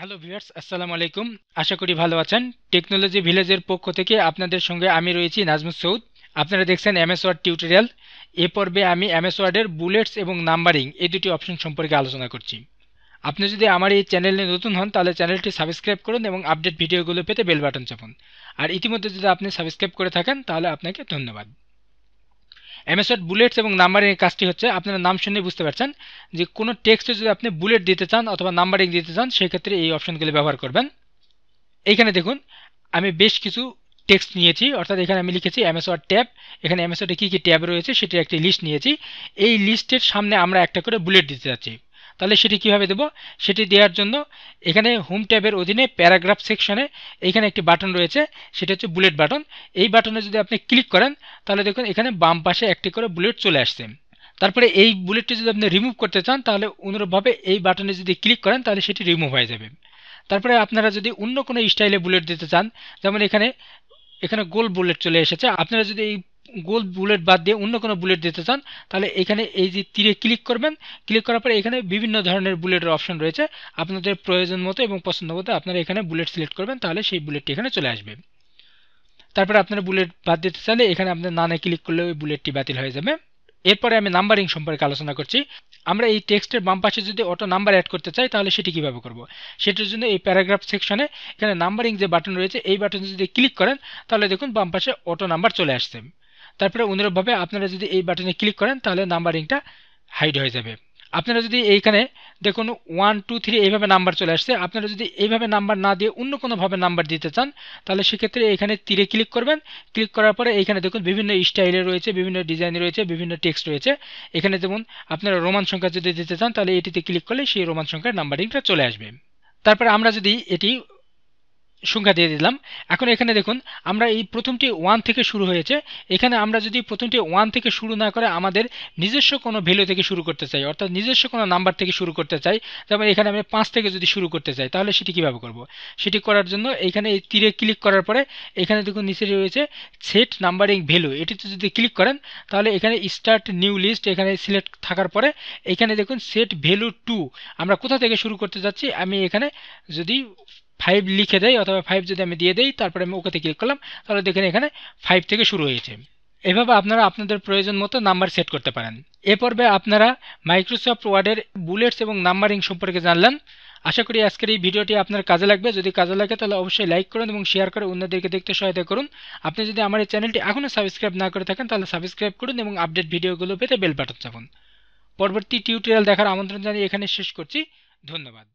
Hello viewers আসসালামু আলাইকুম আশা করি ভালো আছেন টেকনোলজি ভিলেজের পক্ষ থেকে আপনাদের সঙ্গে আমি রয়েছি নাজমুদ সৌদ আপনারা দেখছেন এমএস ওয়ার্ড টিউটোরিয়াল এ পর্বে আমি এমএস ওয়ার্ডের বুলেটস এবং নাম্বারিং এই দুটি অপশন সম্পর্কে আলোচনা করছি আপনি যদি আমার এই চ্যানেলে নতুন হন তাহলে চ্যানেলটি সাবস্ক্রাইব করুন এবং আপডেট ভিডিওগুলো পেতে বেল বাটন চাপুন আর ইতিমধ্যে যদি আপনি সাবস্ক্রাইব করে থাকেন তাহলে আপনাকে ধন্যবাদ এমএসড বুলেটস এবং এর কাজটি হচ্ছে আপনারা নাম শুনে বুঝতে পারছেন যে কোনো টেক্সটে যদি আপনি বুলেট দিতে চান অথবা নাম্বারিং দিতে চান সেক্ষেত্রে এই অপশনগুলি ব্যবহার করবেন এইখানে দেখুন আমি বেশ কিছু টেক্সট নিয়েছি অর্থাৎ এখানে আমি লিখেছি অ্যামাজন ট্যাব এখানে অ্যামাজনে কী কী ট্যাব রয়েছে সেটির একটি লিস্ট নিয়েছি এই লিস্টের সামনে আমরা একটা করে বুলেট দিতে যাচ্ছি তাহলে সেটি কিভাবে দেব সেটি দেওয়ার জন্য এখানে হোম ট্যাবের অধীনে প্যারাগ্রাফ সেকশনে এখানে একটি বাটন রয়েছে সেটা হচ্ছে বুলেট বাটন এই বাটনে যদি আপনি ক্লিক করেন তাহলে দেখুন এখানে বাম পাশে একটি করে বুলেট চলে আসছে তারপরে এই বুলেটটি যদি আপনি রিমুভ করতে চান তাহলে অনুরূপভাবে এই বাটনে যদি ক্লিক করেন তাহলে সেটি রিমুভ হয়ে যাবে তারপরে আপনারা যদি অন্য কোনো স্টাইলে বুলেট দিতে চান যেমন এখানে এখানে গোল বুলেট চলে এসেছে আপনারা যদি এই গোল বুলেট বাদ দিয়ে অন্য কোনো বুলেট দিতে চান তাহলে এখানে এই যে তীরে ক্লিক করবেন ক্লিক করার পরে এখানে বিভিন্ন ধরনের বুলেটের অপশন রয়েছে আপনাদের প্রয়োজন মতো এবং পছন্দ মতো আপনারা এখানে বুলেট সিলেক্ট করবেন তাহলে সেই বুলেটটি এখানে চলে আসবে তারপরে আপনারা বুলেট বাদ দিতে চাইলে এখানে আপনার নানে ক্লিক করলে ওই বুলেটটি বাতিল হয়ে যাবে এরপরে আমি নাম্বারিং সম্পর্কে আলোচনা করছি আমরা এই টেক্সটের বাম পাশে যদি অটো নাম্বার অ্যাড করতে চাই তাহলে সেটি কীভাবে করব সেটির জন্য এই প্যারাগ্রাফ সেকশনে এখানে নাম্বারিং যে বাটন রয়েছে এই বাটনে যদি ক্লিক করেন তাহলে দেখুন বাম পাশে অটো নাম্বার চলে আসছে তারপরে অনুরূপভাবে আপনারা যদি এই বাটনে ক্লিক করেন তাহলে নাম্বারিংটা হাইড হয়ে যাবে আপনারা যদি এইখানে দেখুন ওয়ান টু থ্রি এইভাবে নাম্বার চলে আসছে আপনারা যদি এইভাবে নাম্বার না দিয়ে অন্য কোনোভাবে নাম্বার দিতে চান তাহলে সেক্ষেত্রে এখানে তীরে ক্লিক করবেন ক্লিক করার পরে এইখানে দেখুন বিভিন্ন স্টাইলে রয়েছে বিভিন্ন ডিজাইন রয়েছে বিভিন্ন টেক্সট রয়েছে এখানে যেমন আপনারা রোমান সংখ্যা যদি দিতে চান তাহলে এটিতে ক্লিক করলে সেই রোমান সংখ্যার নাম্বারিংটা চলে আসবে তারপরে আমরা যদি এটি সংখ্যা দিয়ে দিলাম এখন এখানে দেখুন আমরা এই প্রথমটি ওয়ান থেকে শুরু হয়েছে এখানে আমরা যদি প্রথমটি ওয়ান থেকে শুরু না করে আমাদের নিজস্ব কোনো ভ্যালু থেকে শুরু করতে চাই অর্থাৎ নিজস্ব কোনো নাম্বার থেকে শুরু করতে চাই যেমন এখানে আমি পাঁচ থেকে যদি শুরু করতে চাই তাহলে সেটি কীভাবে করব। সেটি করার জন্য এখানে এই তীরে ক্লিক করার পরে এখানে দেখুন নিচে রয়েছে সেট নাম্বারিং ভ্যালু এটিতে যদি ক্লিক করেন তাহলে এখানে স্টার্ট নিউ লিস্ট এখানে সিলেক্ট থাকার পরে এখানে দেখুন সেট ভ্যালু টু আমরা কোথা থেকে শুরু করতে যাচ্ছি আমি এখানে যদি ফাইভ লিখে দেয় অথবা ফাইভ যদি আমি দিয়ে দেই তারপরে আমি ওকেতে ক্লিক করলাম তাহলে দেখেন এখানে ফাইভ থেকে শুরু হয়েছে এভাবে আপনারা আপনাদের প্রয়োজন মতো নাম্বার সেট করতে পারেন এ পর্বে আপনারা মাইক্রোসফট ওয়ার্ডের বুলেটস এবং নাম্বারিং সম্পর্কে জানলেন আশা করি আজকের এই ভিডিওটি আপনার কাজে লাগবে যদি কাজে লাগে তাহলে অবশ্যই লাইক করুন এবং শেয়ার করে অন্যদেরকে দেখতে সহায়তা করুন আপনি যদি আমার এই চ্যানেলটি এখনও সাবস্ক্রাইব না করে থাকেন তাহলে সাবস্ক্রাইব করুন এবং আপডেট ভিডিওগুলো পেতে বেল বাটন চাপুন পরবর্তী টিউটোরিয়াল দেখার আমন্ত্রণ জানিয়ে এখানে শেষ করছি ধন্যবাদ